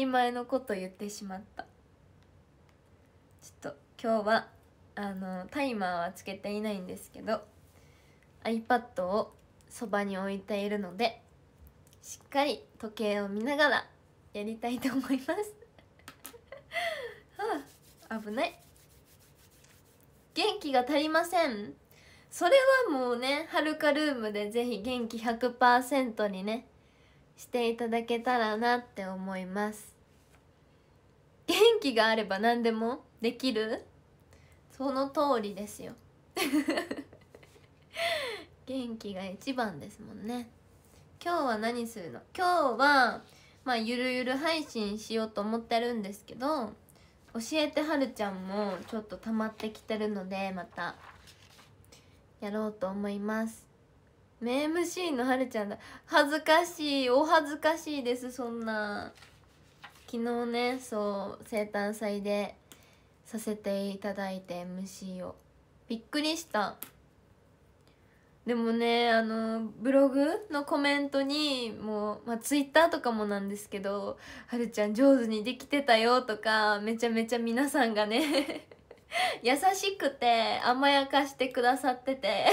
り前のこと言ってしまったちょっと今日はあのタイマーはつけていないんですけど iPad をそばに置いているのでしっかり時計を見ながらやりたいと思いますはあ危ない元気が足りませんそれはもうねはるかルームでぜひ元気100%にねしていただけたらなって思います元気があれば何でもできるその通りですよ 元気が一番ですもんね今日は何するの今日はまあゆるゆる配信しようと思ってるんですけど教えてはるちゃんもちょっと溜まってきてるのでまたやろうと思います名 MC のはるちゃんだ恥ずかしいお恥ずかしいですそんな昨日ねそう生誕祭でさせていただいて MC をびっくりしたでもねあのブログのコメントにもう、まあ、ツイッターとかもなんですけど「はるちゃん上手にできてたよ」とかめちゃめちゃ皆さんがね 優しくて甘やかしてくださってて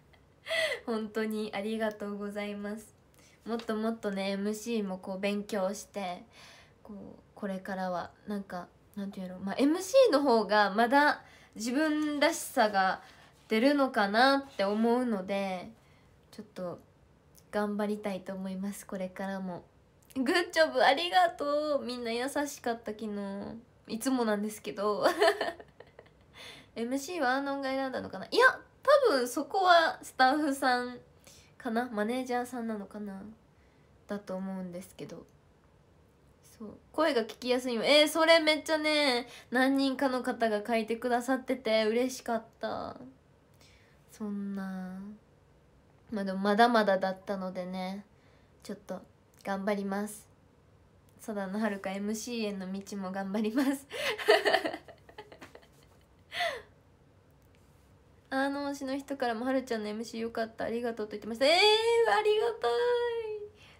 本当にありがとうございますもっともっとね MC もこう勉強してこうこれからはなんかなんていうの、まあ、MC の方がまだ自分らしさが出るのかなって思うのでちょっと頑張りたいと思いますこれからもグッジョブありがとうみんな優しかった昨日いつもなんですけど MC はアーノンが選んだのかないや多分そこはスタッフさんかなマネージャーさんなのかなだと思うんですけどそう声が聞きやすいよえー、それめっちゃね何人かの方が書いてくださってて嬉しかったそんなまあでもまだまだだったのでねちょっと頑張ります佐田のはるか MC への道も頑張ります あの推しの人からもはるちゃんの MC よかったありがとうと言ってましたえー、ありがたい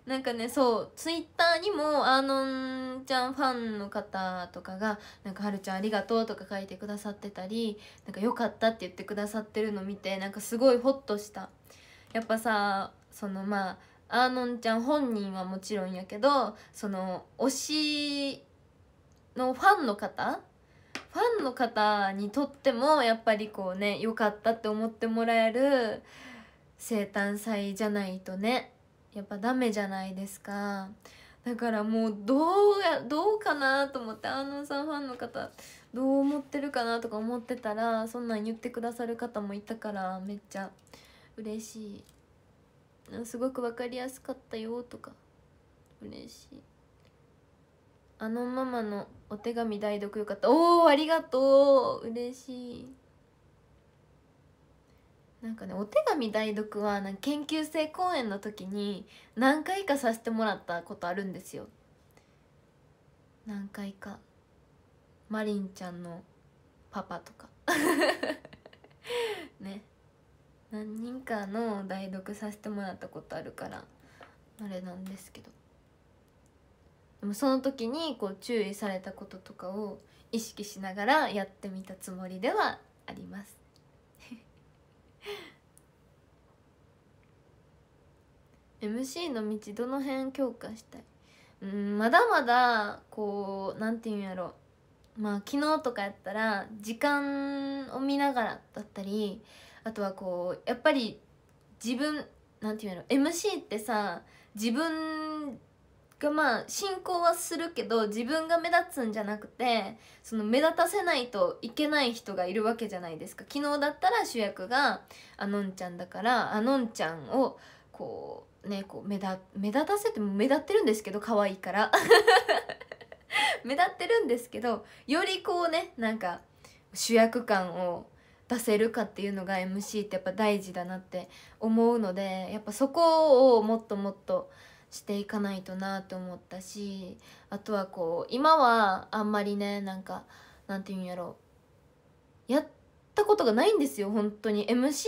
なんかねそうツイッターにもアーノンちゃんファンの方とかが「なんかはるちゃんありがとう」とか書いてくださってたり「なんかよかった」って言ってくださってるの見てなんかすごいホッとしたやっぱさそのまあアーノンちゃん本人はもちろんやけどその推しのファンの方ファンの方にとってもやっぱりこうね良かったって思ってもらえる生誕祭じゃないとねやっぱダメじゃないですかだからもうどうやどうかなと思ってあのさんファンの方どう思ってるかなとか思ってたらそんなん言ってくださる方もいたからめっちゃ嬉しいすごく分かりやすかったよとか嬉しいあのママのお手紙代読よかったおおありがとう嬉しいなんかねお手紙代読はなんか研究生講演の時に何回かさせてもらったことあるんですよ何回かマリンちゃんのパパとか ね何人かの代読させてもらったことあるからあれなんですけどでもその時にこう注意されたこととかを意識しながらやってみたつもりではあります MC の道どの辺強化したいうんまだまだこうなんていうんやろまあ昨日とかやったら時間を見ながらだったりあとはこうやっぱり自分なんていうんやろ MC ってさ自分がまあ進行はするけど自分が目立つんじゃなくてその目立たせないといけない人がいるわけじゃないですか昨日だったら主役があのんちゃんだからあのんちゃんをこうねこう目だ目立たせても目立ってるんですけど可愛いから 目立ってるんですけどよりこうねなんか主役感を出せるかっていうのが MC ってやっぱ大事だなって思うのでやっぱそこをもっともっとしていかないとなって思ったしあとはこう今はあんまりねなんかなんて言うんやろやったことがないんですよ本当に MC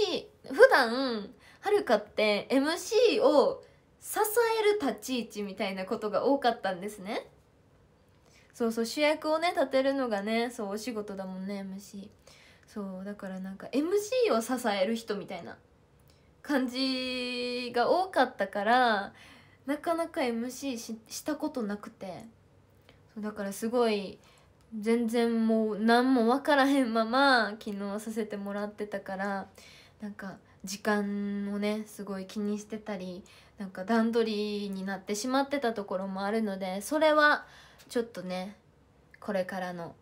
普段はるかって MC を支える立ち位置みたいなことが多かったんですねそうそう主役をね立てるのがねそうお仕事だもんね MC そうだからなんか MC を支える人みたいな感じが多かったからなかなか MC ししたことなくてそうだからすごい全然もう何も分からへんまま昨日させてもらってたからなんか時間をねすごい気にしてたりなんか段取りになってしまってたところもあるのでそれはちょっとねこれからの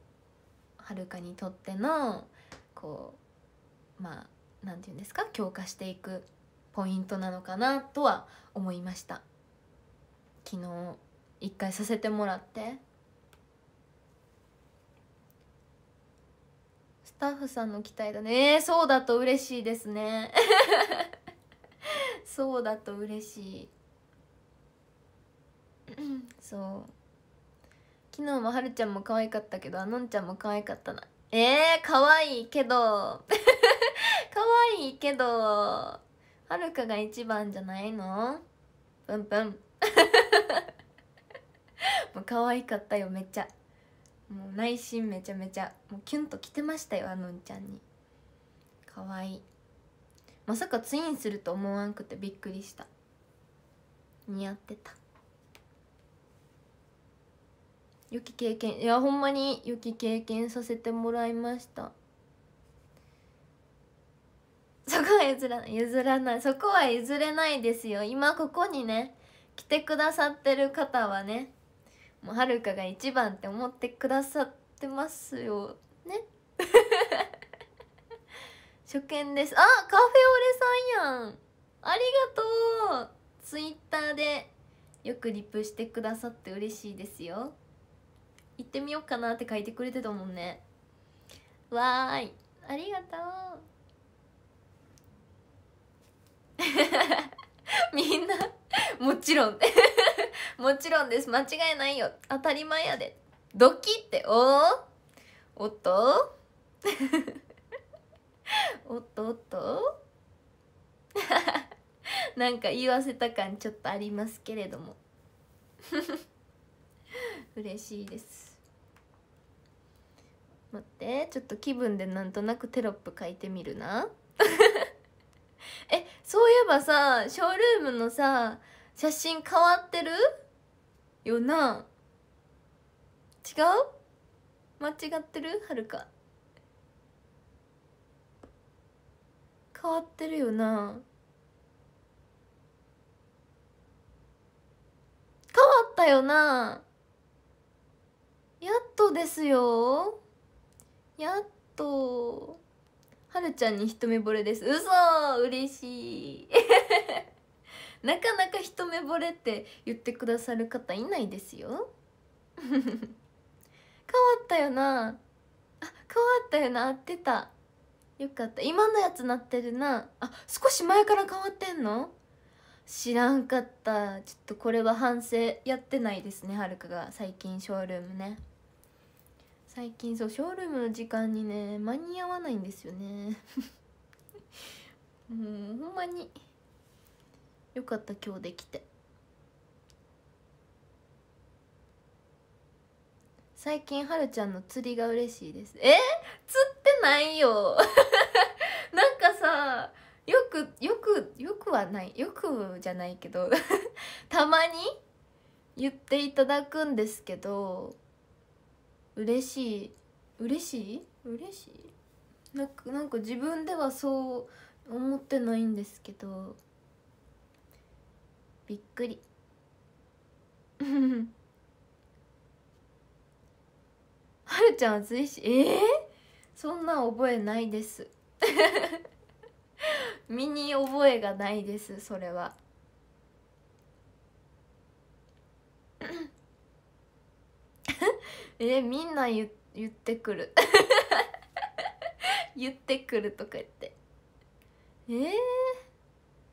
はるかにとってのこうまあ何て言うんですか強化していくポイントなのかなとは思いました。昨日一回させてもらってスタッフさんの期待だね、えー、そうだと嬉しいですね そうだと嬉しい そう昨日もはるちゃんも可愛かったけどあのんちゃんも可愛かったなえー、可愛いけど 可愛いけどはるかが一番じゃないのプンプン もう可愛かったよめっちゃもう内心めちゃめちゃもうキュンときてましたよあのんちゃんに可愛いまさかツインすると思わんくてびっくりした似合ってた良き経験いやほんまに良き経験させてもらいましたそこは譲らない譲らないそこは譲れないですよ今ここにね来てくださってる方はねもうはるかが一番って思ってくださってますよね 初見ですあカフェオレさんやんありがとうツイッターでよくリプしてくださって嬉しいですよ行ってみようかなって書いてくれてたもんねわーいありがとう もちろん もちろんです間違いないよ当たり前やでドキっておおっと おっとおっとなんか言わせた感ちょっとありますけれども嬉しいです待ってちょっと気分でなんとなくテロップ書いてみるなえそういえばさショールームのさ写真変わってるよな違う間違ってるはるか変わってるよな変わったよなやっとですよやっとはるちゃんに一目惚れです嘘嬉しい なかなか一目惚れって言ってくださる方いないですよ 変わったよなあ変わったよな合ってたよかった今のやつなってるなあ少し前から変わってんの知らんかったちょっとこれは反省やってないですねはるかが最近ショールームね最近そうショールームの時間にね間に合わないんですよね もうほんまによかった今日できて最近はるちゃんの釣りが嬉しいですえ釣ってないよ なんかさよくよくよくはないよくじゃないけど たまに言っていただくんですけど嬉しい嬉しい嬉しいなんかなんか自分ではそう思ってないんですけどびっくり はるちゃんは随時ええー、そんな覚えないです 身に覚えがないですそれは えみんな言言ってくる言ってくるとか言ってえー、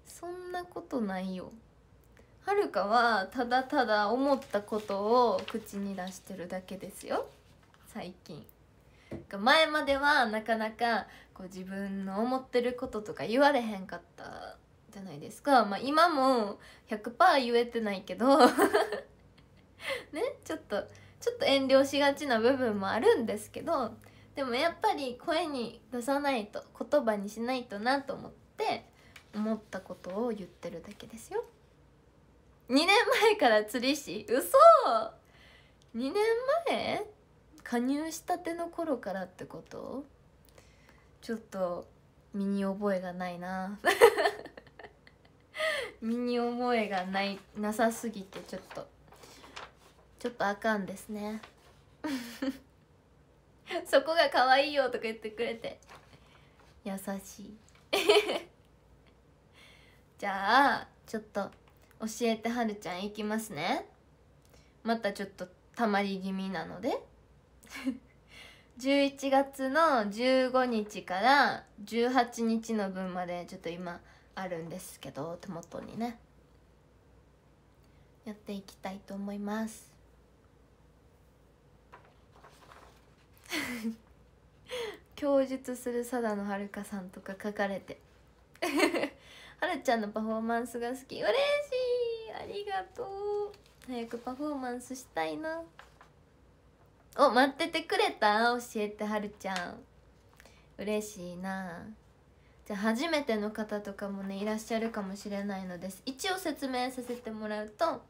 そんなことないよはるかはただただ思ったことを口に出してるだけですよ最近前まではなかなかこう自分の思ってることとか言われへんかったじゃないですか、まあ、今も100%言えてないけど ねちょっとちょっと遠慮しがちな部分もあるんですけどでもやっぱり声に出さないと言葉にしないとなと思って思ったことを言ってるだけですよ。2年前から釣り師嘘2年前加入したての頃からってことちょっと身に覚えがないな 身に覚えがないなさすぎてちょっとちょっとあかんですね そこが可愛いよとか言ってくれて優しい じゃあちょっと教えてはるちゃん行きますねまたちょっとたまり気味なので11 月の15日から18日の分までちょっと今あるんですけど手元にねやっていきたいと思います 供述する佐田のかさんとか書かれて はるちゃんのパフォーマンスが好き嬉しいありがとう早くパフォーマンスしたいなお待っててくれた教えてはるちゃん嬉しいなじゃあ初めての方とかもねいらっしゃるかもしれないのです一応説明させてもらうと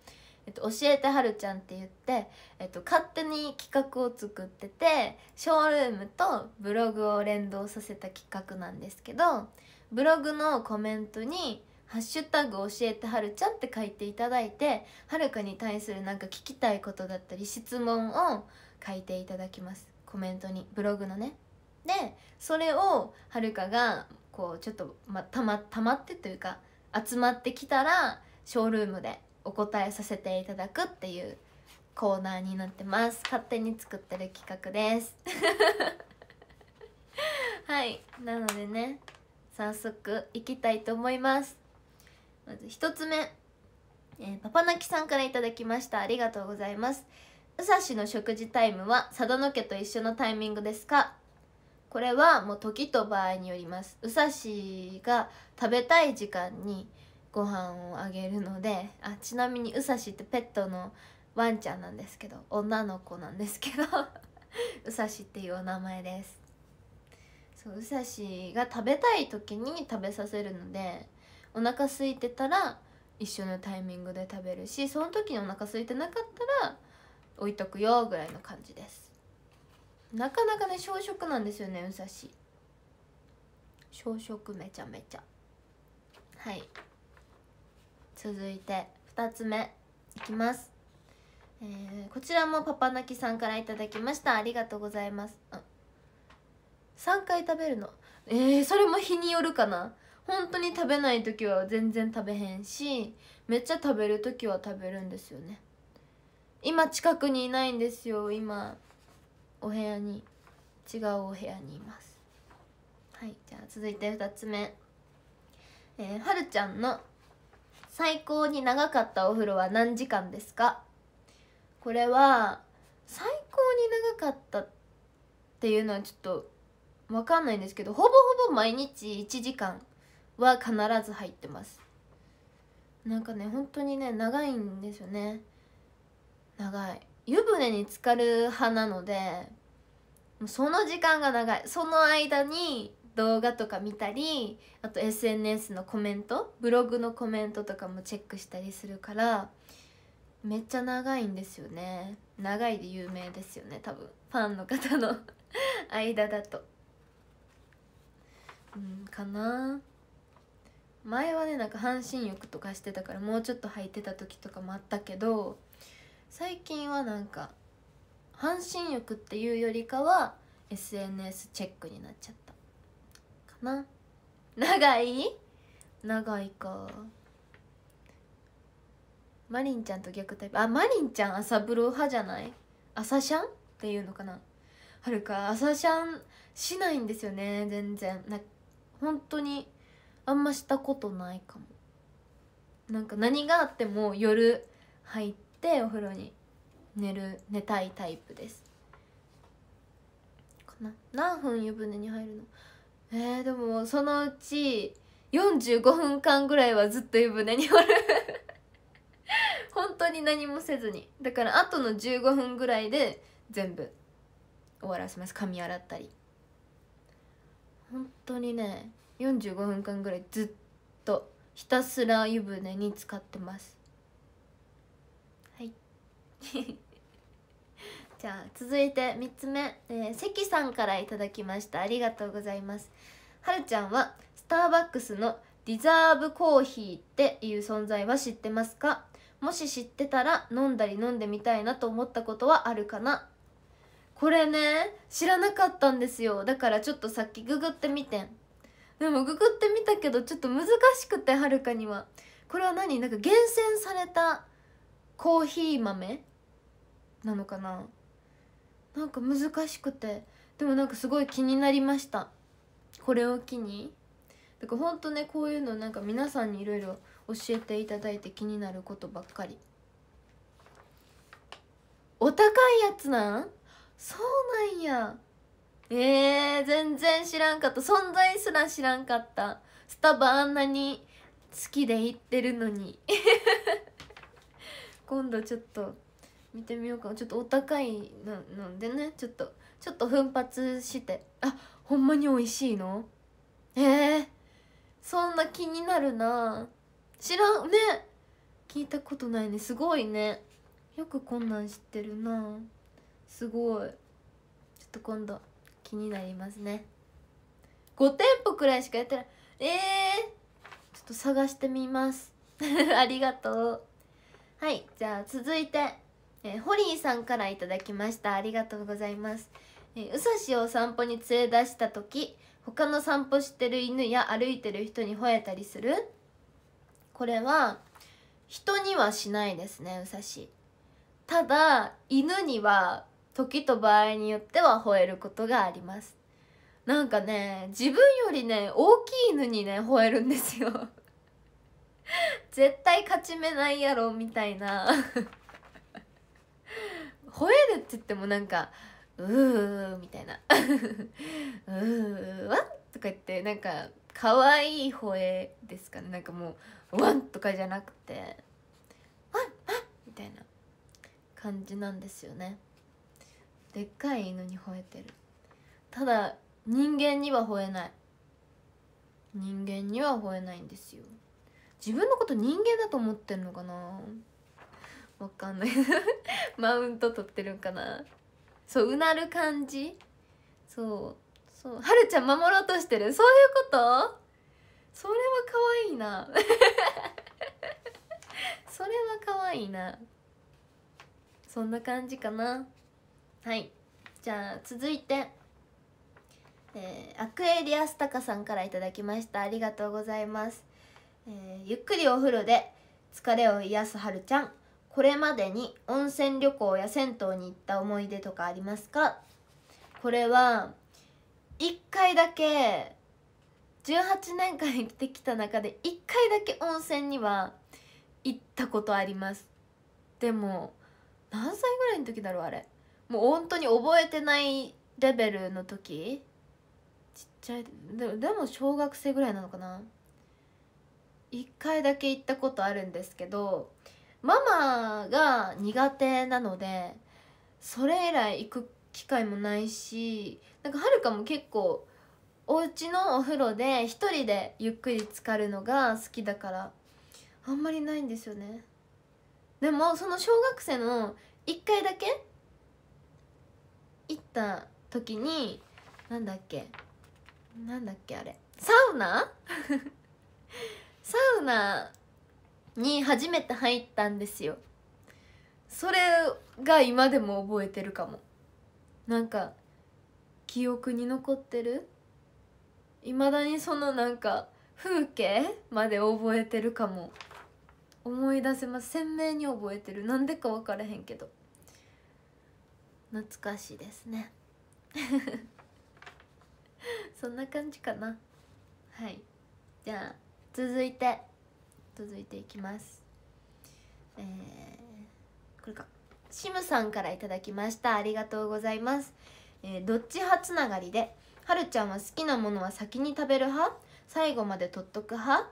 えっと、教えてはるちゃんって言って、えっと、勝手に企画を作っててショールームとブログを連動させた企画なんですけどブログのコメントに「ハッシュタグ教えてはるちゃん」って書いていただいてはるかに対するなんか聞きたいことだったり質問を書いていただきますコメントにブログのねでそれをはるかがこうちょっと、ま、たまたまってというか集まってきたらショールームでお答えさせていただくっていうコーナーになってます勝手に作ってる企画です はいなのでね早速いきたいと思いますまず1つ目、えー、パパナキさんから頂きましたありがとうございますうさしの食事タイムは佐渡の家と一緒のタイミングですかこれはもう時と場合によりますうさしが食べたい時間にご飯をあげるのであちなみにうさしってペットのワンちゃんなんですけど女の子なんですけどうさしっていうお名前ですそうさしが食べたい時に食べさせるのでお腹空いてたら一緒のタイミングで食べるしその時にお腹空いてなかったら置いとくよぐらいの感じですなかなかね小食なんですよねうさし小食めちゃめちゃはい続いて2つ目いきますえー、こちらもパパ泣きさんから頂きましたありがとうございます3回食べるのえー、それも日によるかな本当に食べない時は全然食べへんしめっちゃ食べる時は食べるんですよね今近くにいないんですよ今お部屋に違うお部屋にいますはいじゃあ続いて2つ目えー、はるちゃんの「最高に長かったお風呂は何時間ですか?」これは最高に長かったっていうのはちょっとわかんないんですけどほぼほぼ毎日1時間は必ず入ってますなんかね本当にね長いんですよね長い湯船に浸かる派なのでその時間が長いその間に動画とか見たりあと SNS のコメントブログのコメントとかもチェックしたりするからめっちゃ長いんですよね長いで有名ですよね多分ファンの方の 間だと。うんかな前はねなんか半身浴とかしてたからもうちょっと履いてた時とかもあったけど最近はなんか半身浴っていうよりかは SNS チェックになっちゃったかな長い長いかマリンちゃんと逆タイプあマリンちゃん朝風呂派じゃない朝シャンっていうのかなはるか朝シャンしないんですよね全然なん本当にあんましたことないかもなんか何があっても夜入ってお風呂に寝る寝たいタイプですかな何分湯船に入るのえー、でもそのうち45分間ぐらいはずっと湯船におる 本当に何もせずにだからあとの15分ぐらいで全部終わらせます髪洗ったり本当にね45分間ぐらいずっとひたすら湯船に使ってますはい じゃあ続いて3つ目、えー、関さんから頂きましたありがとうございますはるちゃんはスターバックスのリザーブコーヒーっていう存在は知ってますかもし知ってたら飲んだり飲んでみたいなと思ったことはあるかなこれね知らなかったんですよだからちょっとさっきググってみてんでもググってみたけどちょっと難しくてはるかにはこれは何なんか厳選されたコーヒー豆なのかななんか難しくてでもなんかすごい気になりましたこれを機にだからほんとねこういうのなんか皆さんにいろいろ教えていただいて気になることばっかりお高いやつなんそうなんやえー、全然知らんかった存在すら知らんかったスタバあんなに好きで行ってるのに 今度ちょっと見てみようかちょっとお高いななんでねちょっとちょっと奮発してあほんまに美味しいのえー、そんな気になるな知らんね聞いたことないねすごいねよくこんなん知ってるなすごいちょっと今度気になりますね5店舗くらいしかやってないえー、ちょっと探してみます ありがとうはいじゃあ続いて、えー、ホリーさんから頂きましたありがとうございますうさしを散歩に連れ出した時他の散歩してる犬や歩いてる人に吠えたりするこれは人にはしないですねうさしただ犬には時と場合によっては吠えることがありますなんかね自分よりね大きい犬にね吠えるんですよ絶対勝ち目ないやろみたいな吠えるって言ってもなんか「うー」みたいな「うーわ」とか言ってなんか可愛い吠えですかねなんかもう「ワン」とかじゃなくて「わんわン」みたいな感じなんですよね。でっかい犬に吠えてるただ人間には吠えない人間には吠えないんですよ自分のこと人間だと思ってんのかなわかんない マウント取ってるんかなそううなる感じそうそうはるちゃん守ろうとしてるそういうことそれは可愛いな それは可愛いなそんな感じかなはいじゃあ続いてえー、アクエリアスタカさんから頂きましたありがとうございます、えー、ゆっくりお風呂で疲れを癒すはるちゃんこれまでに温泉旅行や銭湯に行った思い出とかありますかこれは1回だけ18年間生きてきた中で1回だけ温泉には行ったことありますでも何歳ぐらいの時だろうあれもう本当に覚えてないレベルの時ちっちゃいででも小学生ぐらいなのかな1回だけ行ったことあるんですけどママが苦手なのでそれ以来行く機会もないしなんかはるかも結構お家のお風呂で1人でゆっくり浸かるのが好きだからあんまりないんですよねでもその小学生の1回だけ行った時になんだっけなんだっけあれサウナサウナに初めて入ったんですよそれが今でも覚えてるかもなんか記憶に残ってるいまだにそのなんか風景まで覚えてるかも思い出せます鮮明に覚えてるなんでか分からへんけど懐かしいですね そんな感じかなはいじゃあ続いて続いていきますえー、これかシムさんから頂きましたありがとうございます、えー、どっち派つながりではるちゃんは好きなものは先に食べる派最後まで取っとく派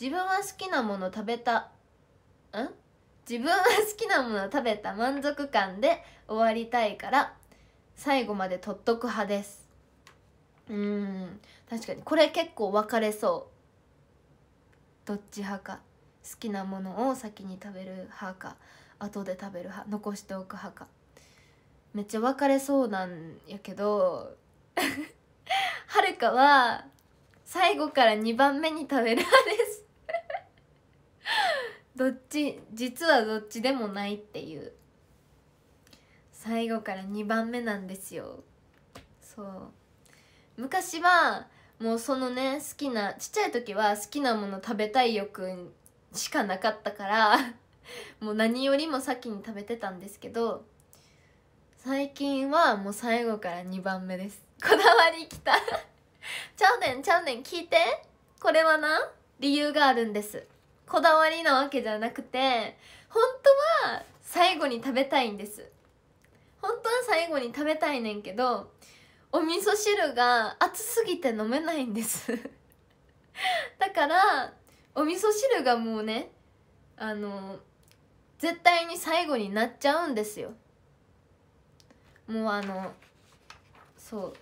自分は好きなもの食べたん自分は好きなものを食べた満足感で終わりたいから最後まで取っとく派ですうん確かにこれ結構分かれそうどっち派か好きなものを先に食べる派か後で食べる派残しておく派かめっちゃ分かれそうなんやけど はるかは最後から2番目に食べる派ですどっち実はどっちでもないっていう最後から2番目なんですよそう昔はもうそのね好きなちっちゃい時は好きなもの食べたい欲しかなかったから もう何よりも先に食べてたんですけど最近はもう最後から2番目ですこだわりきた ちゃうねんちゃうねん聞いてこれはな理由があるんですこだわりなわけじゃなくて本当は最後に食べたいんです本当は最後に食べたいねんけどお味噌汁が熱すぎて飲めないんです だからお味噌汁がもうねあの絶対に最後になっちゃうんですよもうあのそう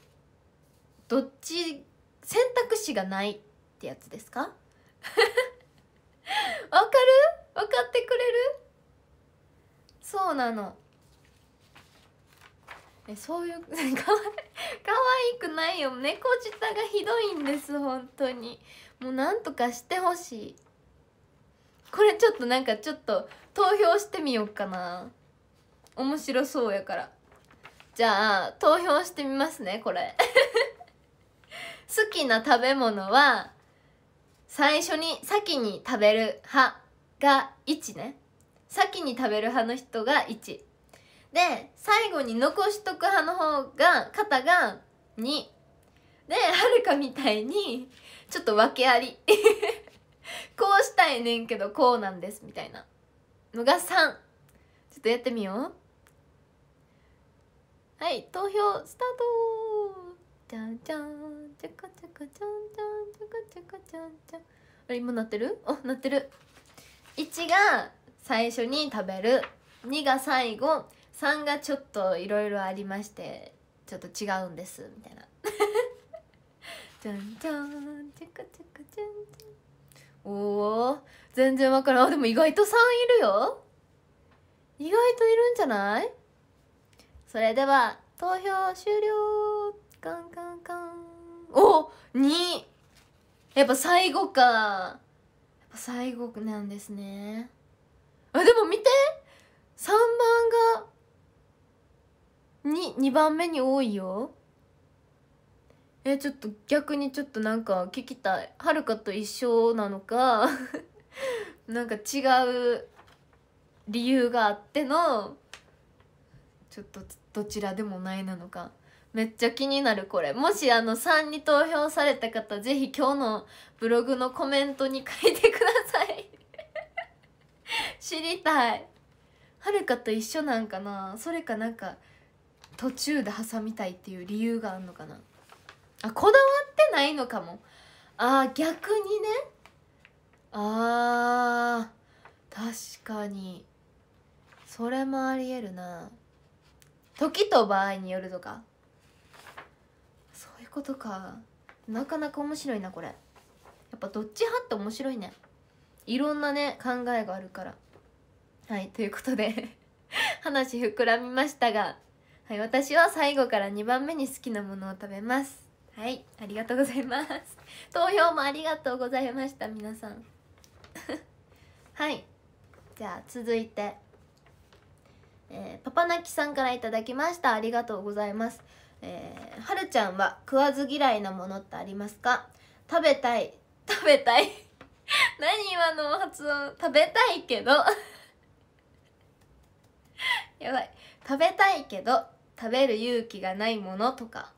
どっち選択肢がないってやつですかそうなのえそういう かわいくないよ猫舌がひどいんです本当にもうなんとかしてほしいこれちょっとなんかちょっと投票してみようかな面白そうやからじゃあ投票してみますねこれ 好きな食べ物は最初に先に食べる派が1ね先に食べる派の人が1で最後に残しとく派の方が方が2ではるかみたいにちょっと訳あり こうしたいねんけどこうなんですみたいなのが3ちょっとやってみようはい投票スタートじゃんじゃんじゃかじゃかじゃんじゃんじゃかじゃかじゃんじゃんあれ今なってるあなってる1が最初に食べる2が最後3がちょっといろいろありましてちょっと違うんですみたいなじゃ んじゃんチクチクチンおお全然わからんでも意外と3いるよ意外といるんじゃないそれでは投票終了カンカンカンお二2やっぱ最後かやっぱ最後なんですねあでも見て3番が 2, 2番目に多いよえちょっと逆にちょっとなんか聞きたいはるかと一緒なのか なんか違う理由があってのちょっとどちらでもないなのかめっちゃ気になるこれもしあの3に投票された方是非今日のブログのコメントに書いてください知りたいはるかと一緒なんかなそれかなんか途中で挟みたいっていう理由があんのかなあこだわってないのかもあー逆にねあー確かにそれもありえるな時と場合によるとかそういうことかなかなか面白いなこれやっぱどっち派って面白いねいろんなね考えがあるからはいということで 話膨らみましたが、はい、私は最後から2番目に好きなものを食べますはいありがとうございます 投票もありがとうございました皆さん はいじゃあ続いて、えー、パパナキさんから頂きましたありがとうございますえー、はるちゃんは食わず嫌いなものってありますか食べたい食べたい何今の発音食べたいけどやばい食べたいけど食べる勇気がないものとか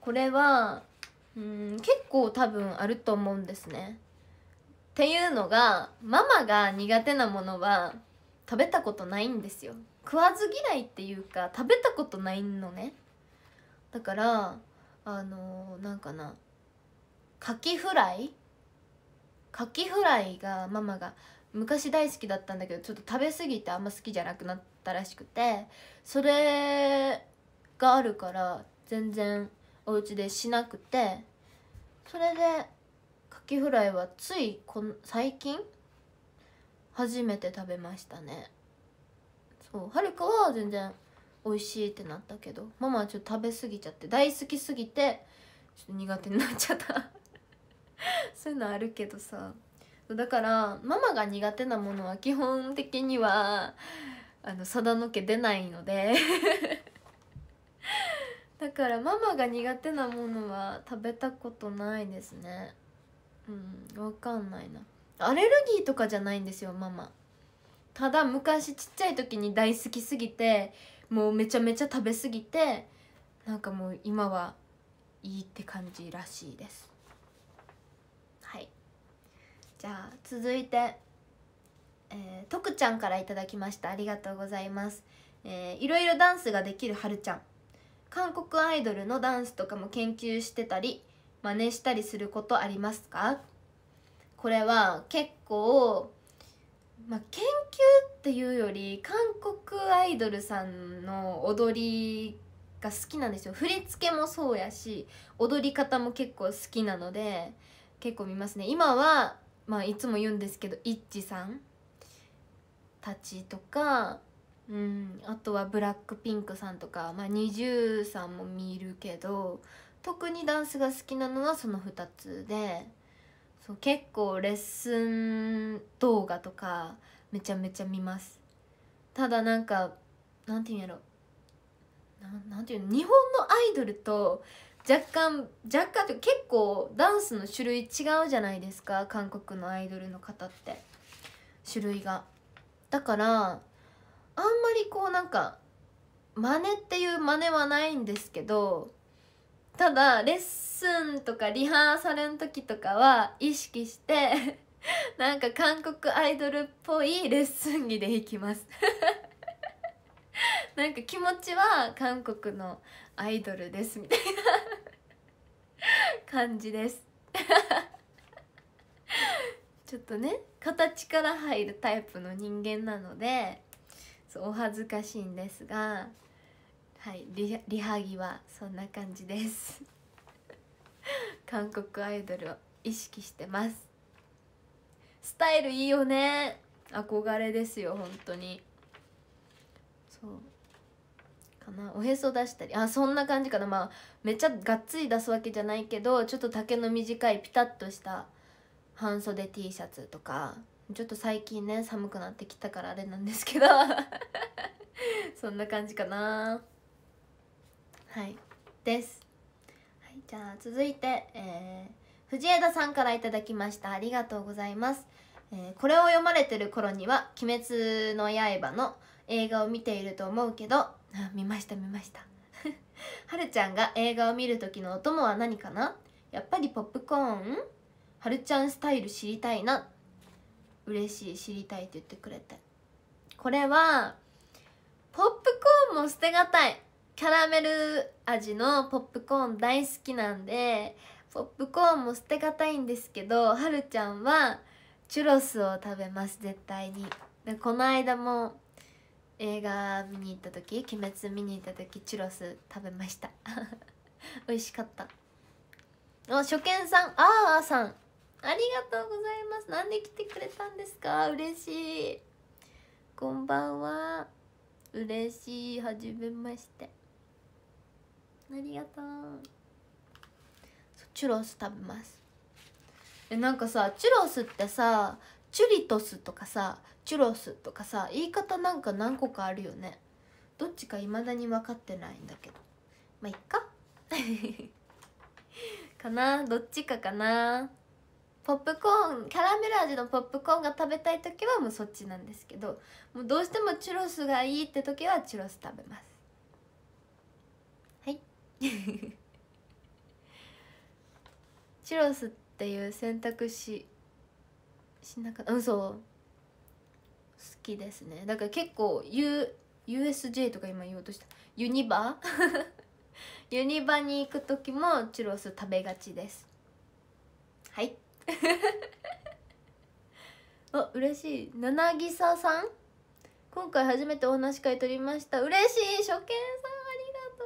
これはうん結構多分あると思うんですねっていうのがママが苦手なものは食べたことないんですよ食わず嫌いっていうか食べたことないのねだからあのー、なんかなカキフライカキフライがママが昔大好きだったんだけどちょっと食べ過ぎてあんま好きじゃなくなったらしくてそれがあるから全然お家でしなくてそれでカキフライはついこの最近初めて食べましたねそうはるかは全然美味しいってなったけどママはちょっと食べ過ぎちゃって大好きすぎてちょっと苦手になっちゃった そういうのあるけどさだからママが苦手なものは基本的にはあの佐の家出ないので だからママが苦手なものは食べたことないですねうんわかんないなアレルギーとかじゃないんですよママただ昔ちっちゃい時に大好きすぎてもうめちゃめちゃ食べすぎてなんかもう今はいいって感じらしいですじゃあ続いて、えー、とくちゃんから頂きましたありがとうございます、えー、いろいろダンスができるはるちゃん韓国アイドルのダンスとかも研究してたり真似したりすることありますかこれは結構、まあ、研究っていうより韓国アイドルさんの踊りが好きなんですよ振り付けもそうやし踊り方も結構好きなので結構見ますね今はまあいつも言うんですけどイッチさんたちとかうんあとはブラックピンクさんとか、まあ、n i z i さんも見るけど特にダンスが好きなのはその2つでそう結構レッスン動画とかめちゃめちゃ見ますただなんかなんていうんやろななんていうの日本のアイドルと若干若干って結構ダンスの種類違うじゃないですか韓国のアイドルの方って種類がだからあんまりこうなんか真似っていう真似はないんですけどただレッスンとかリハーサルの時とかは意識して なんか韓国アイドルっぽいレッスン着で行きます なんか気持ちは韓国のアイドルですみたいな感じです ちょっとね形から入るタイプの人間なのでお恥ずかしいんですがはいリリハギはそんな感じです 韓国アイドルを意識してますスタイルいいよね憧れですよ本当にそうかなおへそ出したりあそんな感じかなまあめっちゃがっつり出すわけじゃないけどちょっと丈の短いピタッとした半袖 T シャツとかちょっと最近ね寒くなってきたからあれなんですけど そんな感じかなはいです、はい、じゃあ続いて、えー、藤枝さんから頂きましたありがとうございます、えー、これを読まれてる頃には「鬼滅の刃」の映画を見ていると思うけどあ見ました見ました はるちゃんが映画を見る時のお供は何かなやっぱりポップコーンはるちゃんスタイル知りたいな嬉しい知りたいって言ってくれてこれはポップコーンも捨てがたいキャラメル味のポップコーン大好きなんでポップコーンも捨てがたいんですけどはるちゃんはチュロスを食べます絶対にでこの間も映画見に行った時「鬼滅」見に行った時チュロス食べました 美味しかったあ初見さんあーあさんありがとうございますなんで来てくれたんですか嬉しいこんばんは嬉しいはじめましてありがとうチュロス食べますえなんかさチュロスってさチュリトスとかさチュロスとかさ言い方なんか何個かあるよねどっちかいまだに分かってないんだけどまあいっか かなどっちかかなポップコーンキャラメル味のポップコーンが食べたい時はもうそっちなんですけどもうどうしてもチュロスがいいって時はチュロス食べますはい チュロスっていう選択肢しなかったうんそうきですねだから結構、U、USJ とか今言おうとしたユニバ ユニバに行く時もチュロス食べがちですはいあ 嬉しい七木ささん今回初めてお話会取りました嬉しい初見さんありがと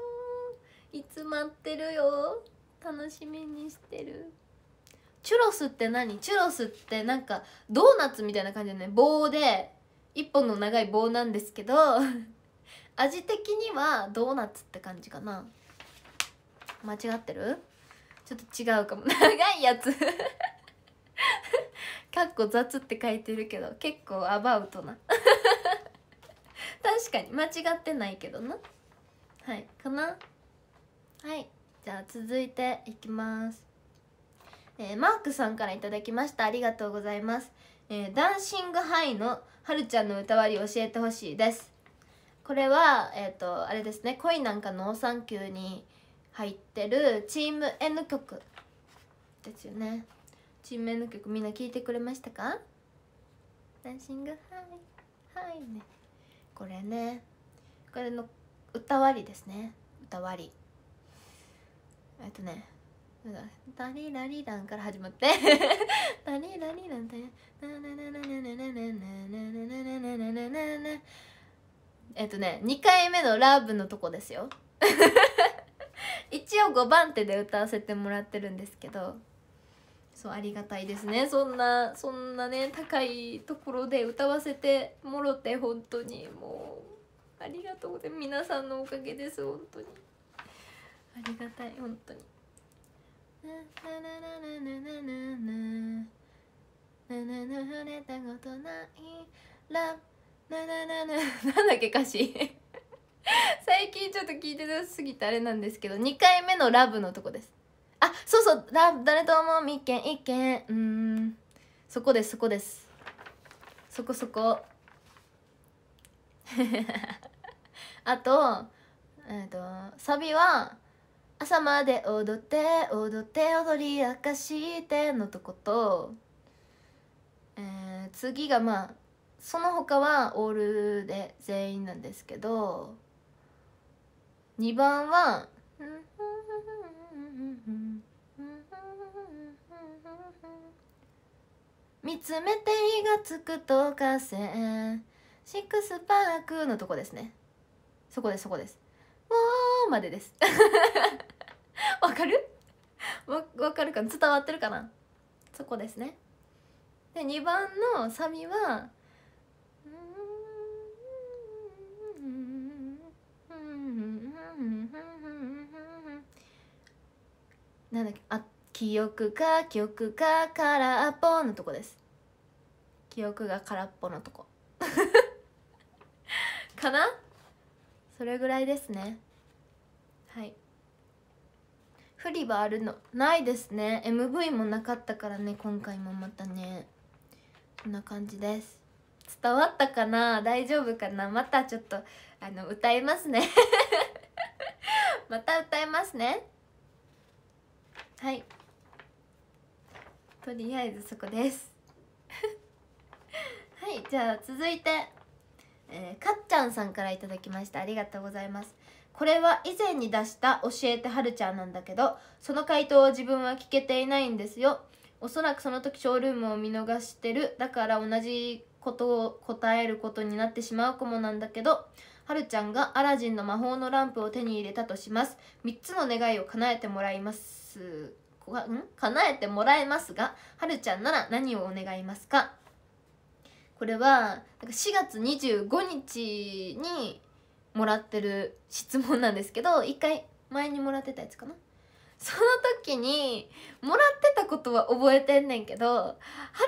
ういつ待ってるよ楽しみにしてるチュロスって何チュロスってなんかドーナツみたいな感じだね棒で一本の長い棒なんですけど 味的にはドーナツって感じかな間違ってるちょっと違うかも 長いやつ かっこ雑って書いてるけど結構アバウトな確かに間違ってないけどなはいかなはいじゃあ続いていきますえー、マークさんから頂きましたありがとうございます、えー、ダンシングハイのはるちゃんの歌割り教えてほしいですこれはえっ、ー、とあれですね「恋なんかのサンキュー」に入ってるチーム N 曲ですよねチーム N 曲みんな聞いてくれましたかダンシングハイハイねこれねこれの歌割りですね歌割りえっとねなんか「タリラリラン」から始まって「タ リラリラン」って「ナナナナナナナナナナナナナナえっとね2回目の「ラブ」のとこですよ一応5番手で歌わせてもらってるんですけどそうありがたいですねそんなそんなね高いところで歌わせてもろて本当にもうありがとうございます皆さんのおかげです本当にありがたい本当に。なれたことないななななななんだっけ歌詞最近ちょっと聞いてなすぎてあれなんですけど2回目のラブのとこですあそうそうラブ誰ともいっ一ん、うんそこですそこですそこそこあとえっ、ー、とサビは「朝まで踊って踊って踊り明かしてのとこと、えー、次がまあその他はオールで全員なんですけど2番は「見つめて火がつくと火星シックスパーク」のとこですねそこですそこですーまでです わかるわわかるかな伝わってるかなそこですねで2番のサビはなんだっけあ記憶か記憶か空っぽのとこです記憶が空っぽのとこ かなそれぐらいですねはい不利はあるのないですね MV もなかったからね今回もまたねこんな感じです伝わったかな大丈夫かなまたちょっとあの歌いますね また歌いますねはいとりあえずそこです はいじゃあ続いてえー、かっちゃんさんから頂きましたありがとうございますこれは以前に出した教えてはるちゃんなんだけどその回答を自分は聞けていないんですよおそらくその時ショールームを見逃してるだから同じことを答えることになってしまうかもなんだけどはるちゃんがアラジンの魔法のランプを手に入れたとします3つの願いを叶えてもらいますん叶えてもらえますがはるちゃんなら何をお願いますかこれは4月25日にもらってる質問なんですけど1回前にもらってたやつかなその時にもらってたことは覚えてんねんけどは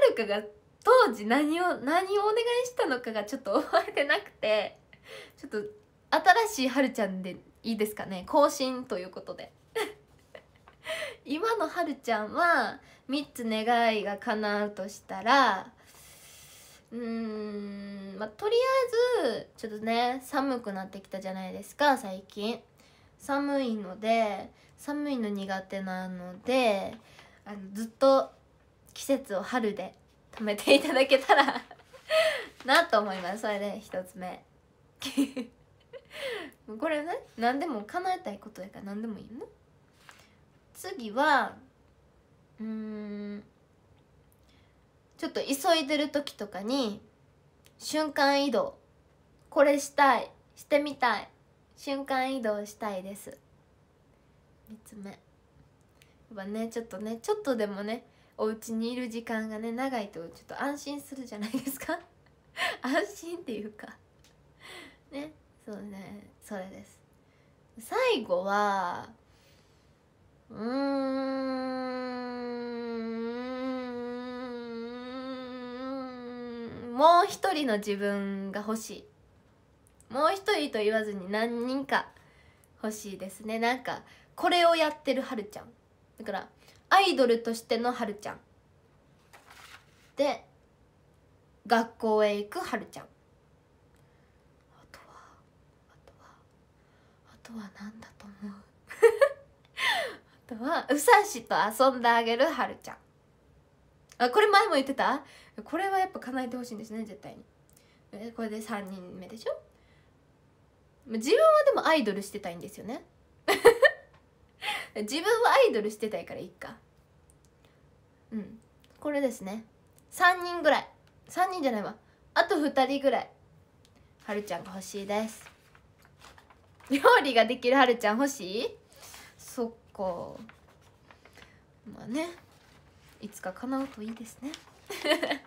るかが当時何を何をお願いしたのかがちょっと覚えてなくてちょっと新しいはるちゃんでいいですかね更新ということで 今のはるちゃんは3つ願いが叶うとしたらうんまあとりあえずちょっとね寒くなってきたじゃないですか最近寒いので寒いの苦手なのであのずっと季節を春で止めていただけたら なと思いますそれで1つ目 これね何でも叶えたいことやから何でもいいの次はうんちょっと急いでる時とかに瞬間移動これしたいしてみたい瞬間移動したいです3つ目やっぱねちょっとねちょっとでもねお家にいる時間がね長いとちょっと安心するじゃないですか 安心っていうかねそうねそれです最後はうんもう一人の自分が欲しいもう一人と言わずに何人か欲しいですねなんかこれをやってるはるちゃんだからアイドルとしてのはるちゃんで学校へ行くはるちゃんあとはあとはあとは何だと思う あとはうさしと遊んであげるはるちゃんあこれ前も言ってたこれはやっぱ叶えてほしいんですね絶対にえこれで3人目でしょ自分はでもアイドルしてたいんですよね 自分はアイドルしてたいからいいかうんこれですね3人ぐらい3人じゃないわあと2人ぐらいはるちゃんが欲しいです料理ができるはるちゃん欲しいそっかまあねいつか叶うといいですね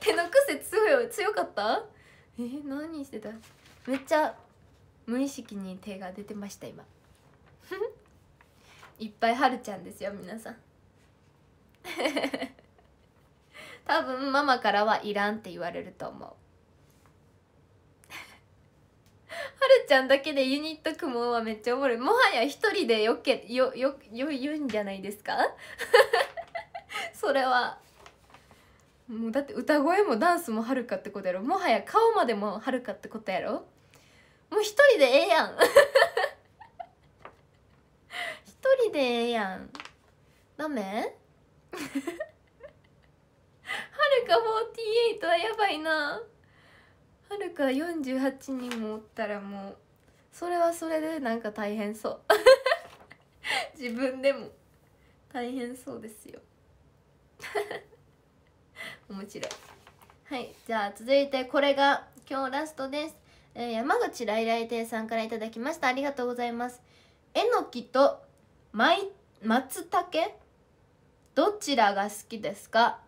手の癖強い強かったえ何してためっちゃ無意識に手が出てました今 いっぱいはるちゃんですよ皆さん 多分ママからはいらんって言われると思うはるちゃんだけでユニット組むはめっちゃおもろいもはや一人でよけよよよ言うんじゃないですか それはもうだって歌声もダンスもはるかってことやろもはや顔までもはるかってことやろもう一人でええやん 一人でええやんダメ はるか48はやばいなはるか48人もおったらもうそれはそれでなんか大変そう 自分でも大変そうですよ 面白いはいじゃあ続いてこれが今日ラストです、えー、山口来来亭さんから頂きましたありがとうございますえのきとま松茸どちらが好きですか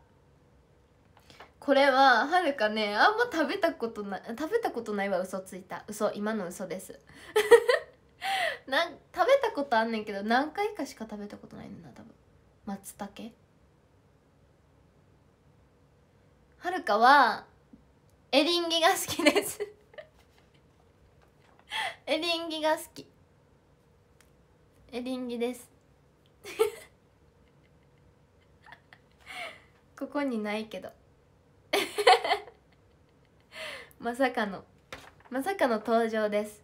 これははるかねあんま食べたことない食べたことないは嘘ついた嘘今の嘘です な食べたことあんねんけど何回かしか食べたことないんだ多分松茸はるかはエリンギが好きです エリンギが好きエリンギです ここにないけど まさかのまさかの登場です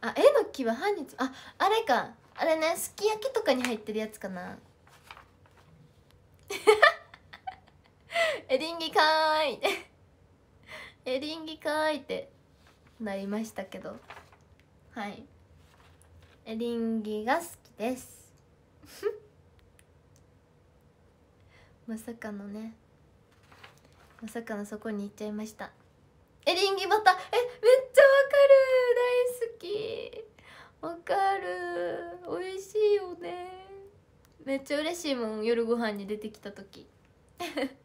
あ絵の木は半日ああれかあれねすき焼きとかに入ってるやつかな エリンギかーいってエリンギかーいってなりましたけどはいエリンギが好きですまさかのねまさかのそこに行っちゃいましたエリンギバターえめっちゃわかる大好きわかる美味しいよねめっちゃ嬉しいもん夜ご飯に出てきた時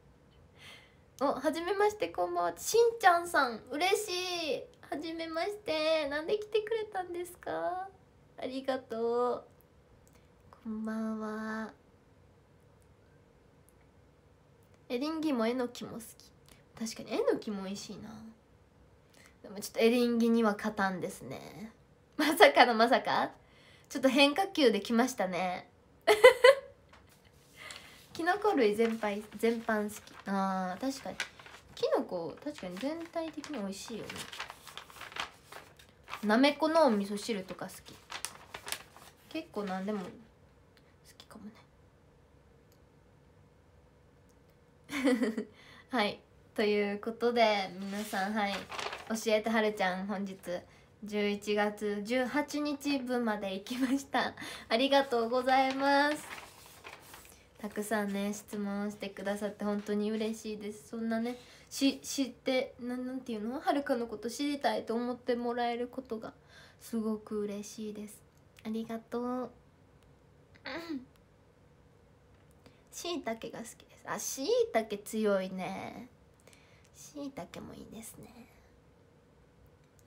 おはじめましてこんばんはしんちゃんさん嬉しいはじめましてなんで来てくれたんですかありがとうこんばんはエリンギもえのきも好き確かにえのきも美味しいなでもちょっとエリンギには勝たんですね まさかのまさかちょっと変化球できましたねきのこ類全般全般好きあー確かにきのこ確かに全体的に美味しいよねなめこのお味噌汁とか好き結構何でも好きかもねはいということで皆さんはい教えてはるちゃん本日11月18日分まで行きました ありがとうございますたくさんね質問してくださって本当に嬉しいですそんなねし知ってななんていうのはるかのこと知りたいと思ってもらえることがすごく嬉しいですありがとう しいたけが好きですあしいたけ強いねしいたけもいいですね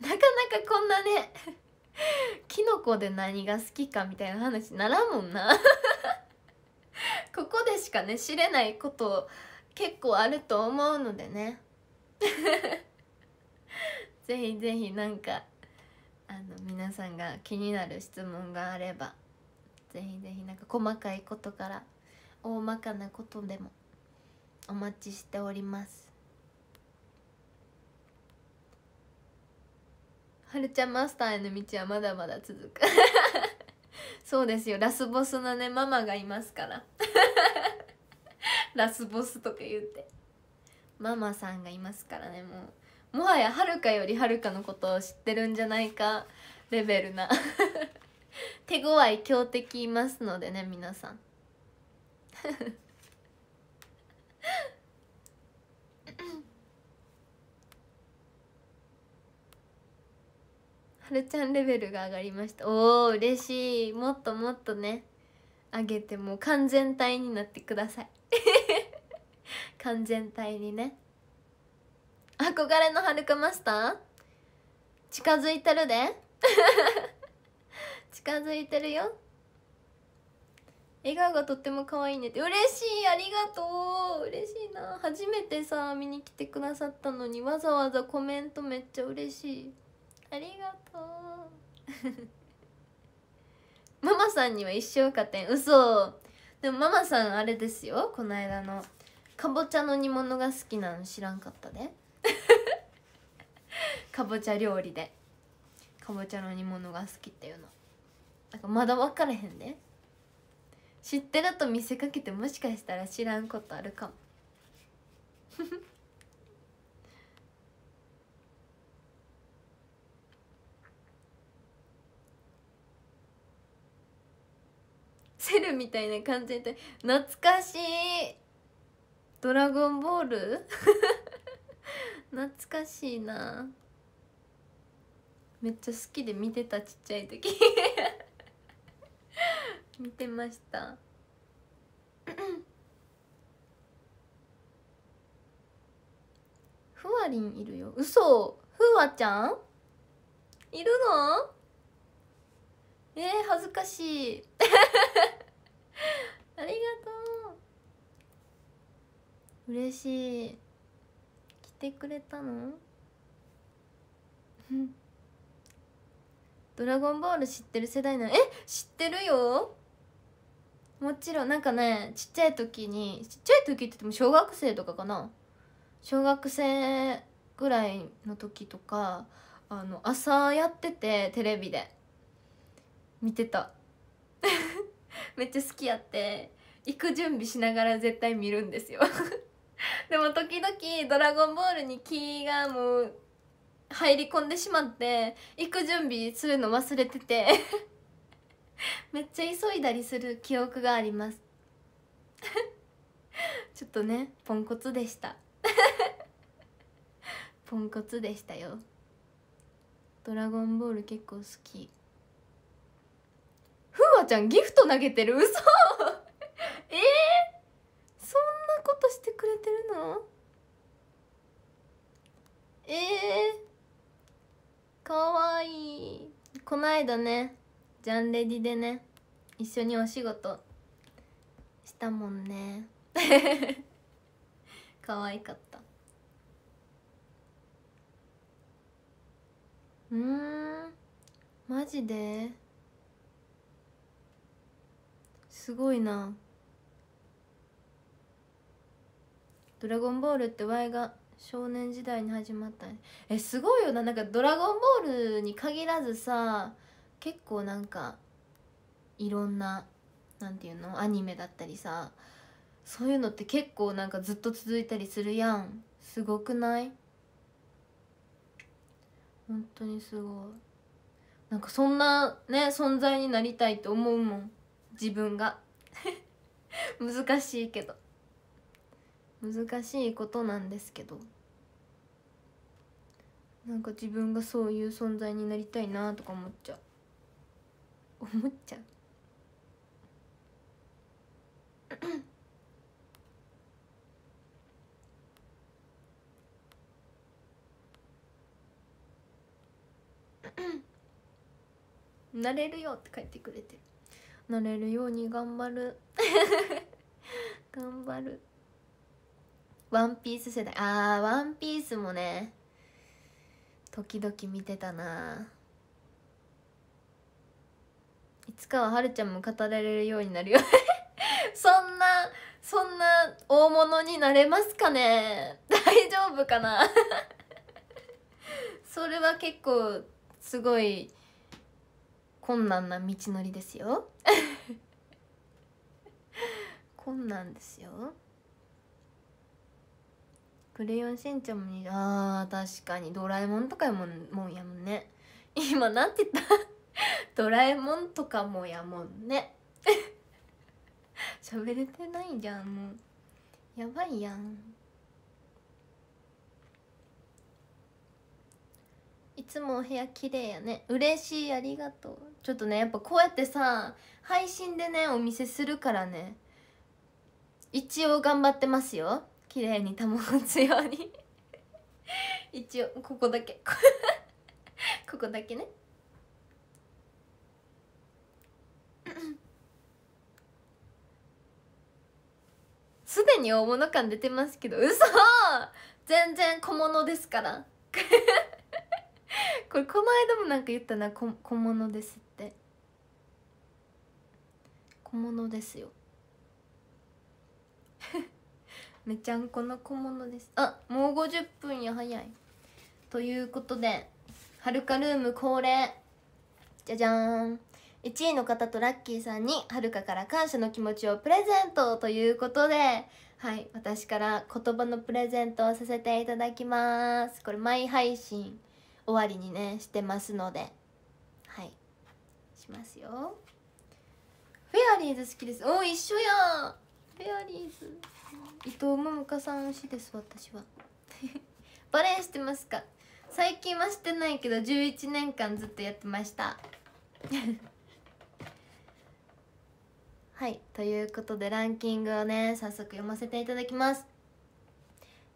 なかなかこんなねきのこで何が好きかみたいな話ならんもんな ここでしかね知れないこと結構あると思うのでね ぜひぜひなんかあの皆さんが気になる質問があればぜひぜひなんか細かいことから大まかなことでもお待ちしておりますはるちゃんマスターへの道はまだまだ続く そうですよラスボスのねママがいますから ラスボスとか言ってママさんがいますからねもうもはやはるかよりはるかのことを知ってるんじゃないかレベルな 手強い強敵いますのでね皆さんはるちゃんレベルが上がりましたおお嬉しいもっともっとね上げてもう完全体になってください 完全体にね憧れのはるかマスター近づいてるで 近づいてるよ笑顔がとっても可愛いねって嬉しいありがとう嬉しいな初めてさ見に来てくださったのにわざわざコメントめっちゃ嬉しいありがとう ママさんには一生加点嘘でもママさんあれですよこの間のかぼちゃの煮物が好きなの知らんかったで かぼちゃ料理でかぼちゃの煮物が好きっていうのなんかまだ分からへんで、知ってると見せかけてもしかしたら知らんことあるかも セルみたいな感じで懐かしいドラゴンボール 懐かしいなめっちゃ好きで見てたちっちゃい時 見てました ふわりんいるよ嘘ふわちゃんいるのえー、恥ずかしい ありがとう嬉しい来てくれたの ドラゴンボール知ってる世代なのえ知ってるよもちろんなんかねちっちゃい時にちっちゃい時って言っても小学生とかかな小学生ぐらいの時とかあの朝やっててテレビで見てた めっちゃ好きやって行く準備しながら絶対見るんですよ でも時々「ドラゴンボール」に気がもう入り込んでしまって行く準備するの忘れてて めっちゃ急いだりする記憶がありますちょっとねポンコツでしたポンコツでしたよ「ドラゴンボール」結構好き。ちゃんギフト投げてる嘘 えー、そんなことしてくれてるのえー、かわいいこないだねジャンレディでね一緒にお仕事したもんね可愛 かったうんマジですごいな「ドラゴンボール」って Y が少年時代に始まったえすごいよななんか「ドラゴンボール」に限らずさ結構なんかいろんな何て言うのアニメだったりさそういうのって結構なんかずっと続いたりするやんすごくない本当にすごいなんかそんなね存在になりたいと思うもん自分が 難しいけど難しいことなんですけどなんか自分がそういう存在になりたいなとか思っちゃう思っちゃうな れるよって書いてくれてなれるように頑張る 頑張るワンピース世代ああワンピースもね時々見てたないつかははるちゃんも語られるようになるよ そんなそんな大物になれますかね大丈夫かな それは結構すごい困難な道のりですよ 困難ですよクレヨンしんちゃんもにあー確かにドラえもんとかももんやもんね今なんて言った ドラえもんとかもやもんね 喋れてないじゃんもうやばいやんいつもお部屋綺麗やね嬉しいありがとうちょっとねやっぱこうやってさ配信でねお見せするからね一応頑張ってますよ綺麗に保つように一応ここだけここだけねすでに大物感出てますけど嘘全然小物ですから これこの間もなんか言ったな小小物ですって小物ですよ めちゃんこの小物ですあもう50分や早いということではるかルーム恒例じゃじゃーん1位の方とラッキーさんにはるかから感謝の気持ちをプレゼントということではい私から言葉のプレゼントをさせていただきますこれ毎配信終わりにねしてますのではいしますよフェアリーズ好きですお一緒やフェアリーズ伊藤桃香さん推しです私は バレエしてますか最近はしてないけど11年間ずっとやってました はいということでランキングをね早速読ませていただきます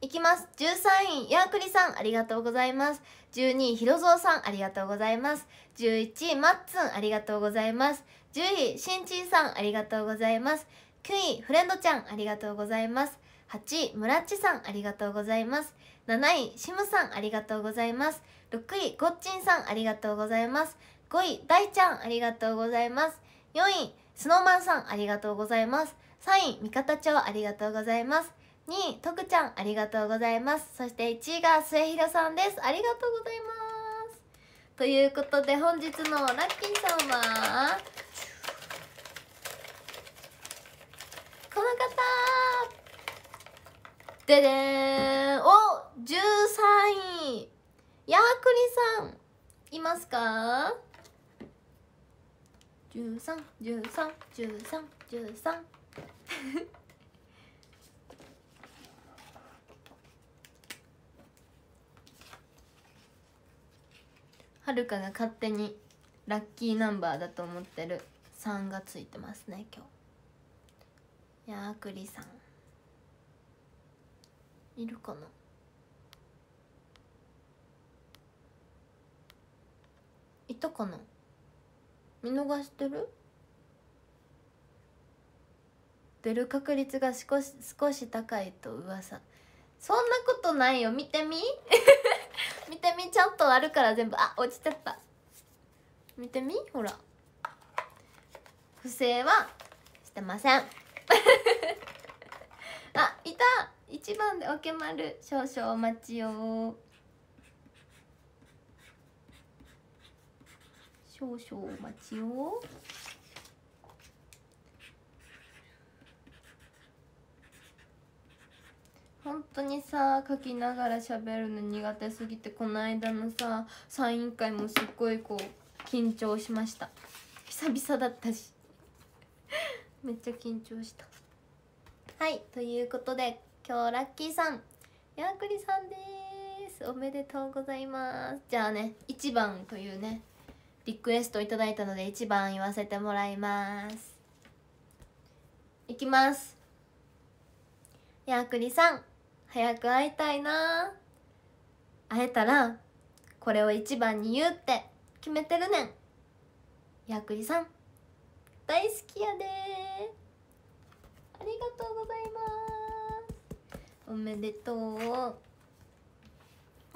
いきます13位ヤークリさんありがとうございます12位ひろぞうさんありがとうございます11位まっつんありがとうございます10位しんちーさんありがとうございます9位フレンドちゃんありがとうございます8位むらっちさんありがとうございます7位しむさんありがとうございます6位ごっちんさんありがとうございます5位だいちゃんありがとうございます4位スノーマンさんありがとうございます3位味方町ありがとうございます2位とくちゃんありがとうございますそして1位が末広さんですありがとうございますということで本日のラッキーさんはこの方ででーんお13位やーくりさんいますか13131313はるかが勝手にラッキーナンバーだと思ってる3がついてますね今日いやーくりさんいるかないたかな見逃してる出る確率が少し少し高いと噂そんなことないよ見てみ見てみちゃんとあるから全部あ落ちてった見てみほら不正はしてません あいた一番でおけまる少々お待ちを少々お待ちを本当にさ書きながら喋るの苦手すぎてこの間のさサイン会もすっごいこう緊張しました久々だったし めっちゃ緊張したはいということで今日ラッキーさんヤークリさんですおめでとうございますじゃあね1番というねリクエストいただいたので1番言わせてもらいますいきますヤークリさん早く会いたいな会えたらこれを一番に言うって決めてるねんやくりさん大好きやでありがとうございますおめでとう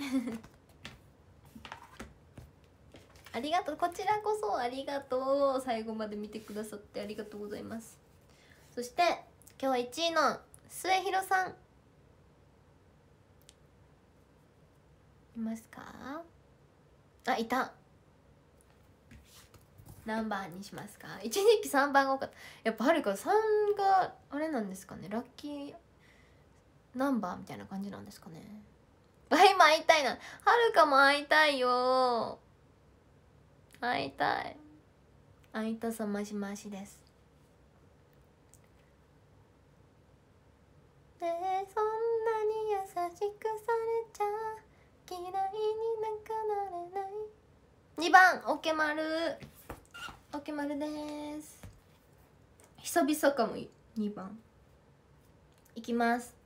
ありがとうこちらこそありがとう最後まで見てくださってありがとうございますそして今日1位の末広さんいますかあいた何番にしますか一時期3番が多かったやっぱはるか3があれなんですかねラッキー何番みたいな感じなんですかねわ今会いたいなはるかも会いたいよ会いたい会いたさましましですねえそんなに優しくされちゃう嫌いになんかなれない2番オケマルオケマルです久々かもいい2番いきます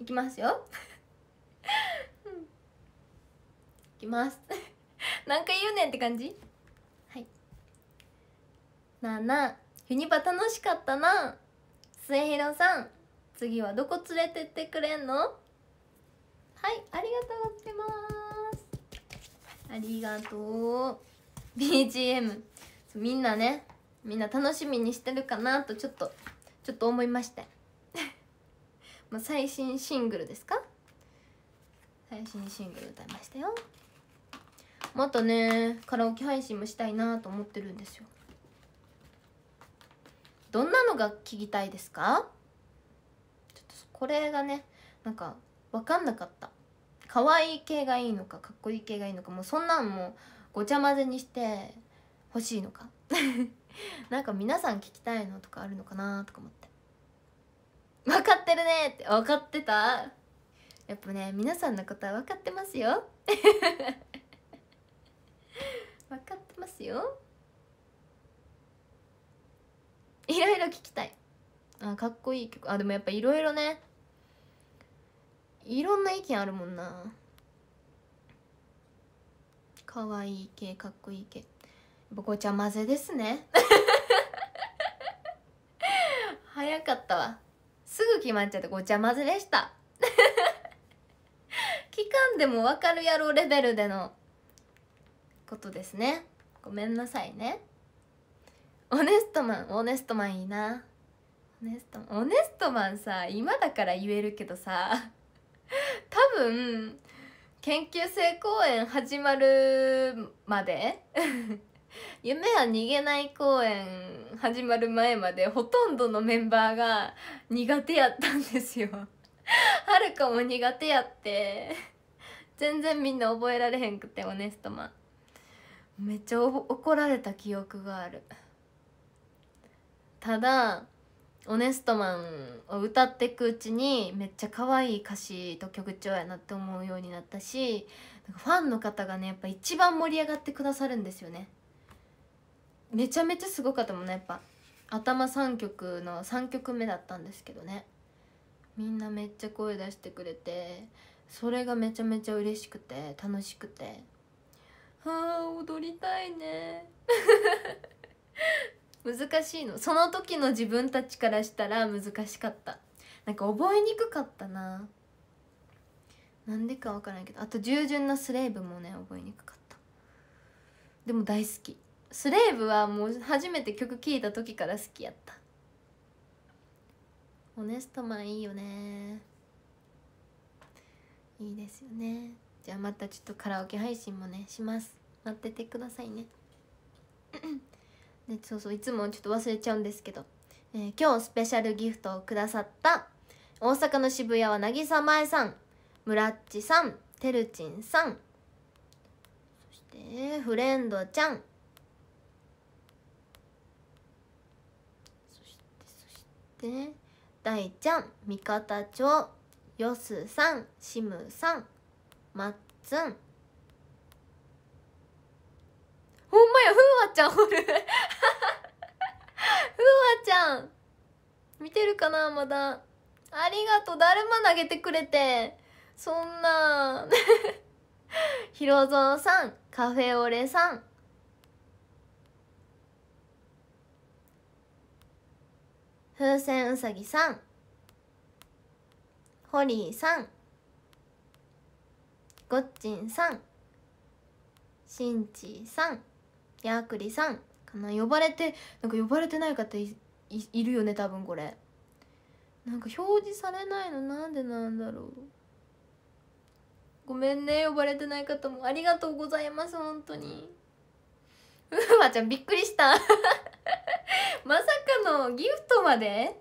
いきますようん、いきます何回言うねんって感じはいなあなあユニバ楽しかったな末広さん次はどこ連れてってくれんのはいありがとうございますありがとう BGM みんなねみんな楽しみにしてるかなとちょっとちょっと思いまして まあ最新シングルですか最新シングル歌いましたよまたねカラオケ配信もしたいなと思ってるんですよどんなのが聞きたいですかちょっとこれがねなんか分かんなかった可愛い系がいいのかかっこいい系がいいのかもうそんなんもごちゃ混ぜにして欲しいのか なんか皆さん聞きたいのとかあるのかなとか思って分かってるねって分かってたやっぱね皆さんのことは分かってますよ 分かってますよいろいろ聞きたいあかっこいい曲あでもやっぱいろいろねいろんな意見あるもんな可愛い系かっこいい系やっちゃ混ぜですね 早かったわすぐ決まっちゃってごちゃ混ぜでした期間 でも分かるやろレベルでのことですねごめんなさいねオネストマンオネストマンいいなオネストマンオネストマンさ今だから言えるけどさ多分研究生公演始まるまで 夢は逃げない公演始まる前までほとんどのメンバーが苦手やったんですよはるかも苦手やって全然みんな覚えられへんくてオネストマンめっちゃ怒られた記憶があるただオネストマンを歌ってくうちにめっちゃ可愛い歌詞と曲調やなって思うようになったしファンの方がねやっぱ一番盛り上がってくださるんですよねめちゃめちゃすごかったもんねやっぱ頭3曲の3曲目だったんですけどねみんなめっちゃ声出してくれてそれがめちゃめちゃ嬉しくて楽しくてあ踊りたいね 難しいのその時の自分たちからしたら難しかったなんか覚えにくかったななんでか分からんけどあと従順なスレーブもね覚えにくかったでも大好きスレーブはもう初めて曲聴いた時から好きやったオネストマンいいよねいいですよねじゃあまたちょっとカラオケ配信もねします待っててくださいねそうそういつもちょっと忘れちゃうんですけど、えー、今日スペシャルギフトをくださった大阪の渋谷は渚前さん村っちさんてるちんさんそしてフレンドちゃんそしてそして大ちゃん味方町よすさんしむさんまっつんほんまやふうわちゃんおる ふうわちゃん見てるかなまだありがとうだるま投げてくれてそんな ひろぞうさんカフェオレさん風船うさぎさんホリーさんごっちんさんしんちーさんやーくりさんかな呼ばれてなんか呼ばれてない方いいるよね多分これなんか表示されないのなんでなんだろうごめんね呼ばれてない方もありがとうございます本当にうわ ちゃんびっくりした まさかのギフトまで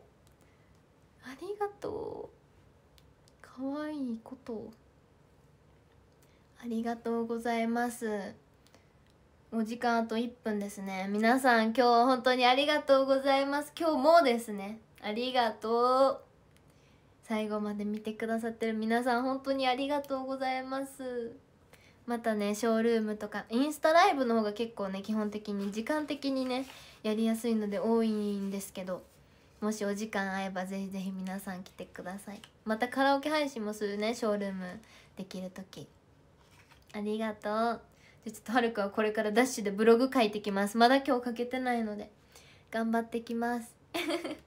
ありがとうかわいいことありがとうございますお時間あと1分ですね皆さん今日本当にありがとうございます今日もですねありがとう最後まで見てくださってる皆さん本当にありがとうございますまたねショールームとかインスタライブの方が結構ね基本的に時間的にねやりやすいので多いんですけどもしお時間合えばぜひぜひ皆さん来てくださいまたカラオケ配信もするねショールームできる時ありがとうじゃちょっとはるかはこれからダッシュでブログ書いてきますまだ今日書けてないので頑張ってきます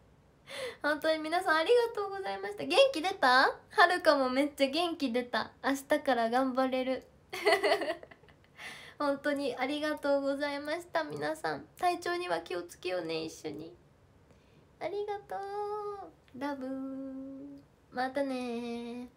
本当に皆さんありがとうございました元気出たはるかもめっちゃ元気出た明日から頑張れる 本当にありがとうございました皆さん体調には気をつけようね一緒にありがとうラブまたね